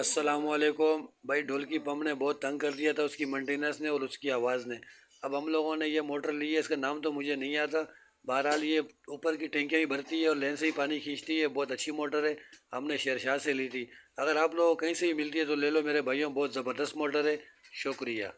वालेकुम भाई ढोलकी पम्प ने बहुत तंग कर दिया था उसकी मेंटेनेंस ने और उसकी आवाज़ ने अब हम लोगों ने ये मोटर ली है इसका नाम तो मुझे नहीं आता बहरहाल ये ऊपर की टेंकियाँ ही भरती है और लेन से ही पानी खींचती है बहुत अच्छी मोटर है हमने शेरशाह से ली थी अगर आप लोगों कहीं से ही मिलती है तो ले लो मेरे भाइयों बहुत ज़बरदस्त मोटर है शुक्रिया